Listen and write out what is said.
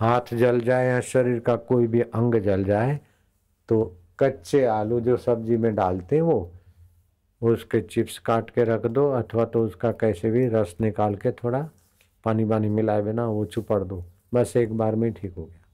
हाथ जल जाए या शरीर का कोई भी अंग जल जाए तो कच्चे आलू जो सब्जी में डालते हैं वो उसके चिप्स काट के रख दो अथवा तो उसका कैसे भी रस निकाल के थोड़ा पानी वानी मिलाए बिना वो चुपड़ दो बस एक बार में ठीक हो गया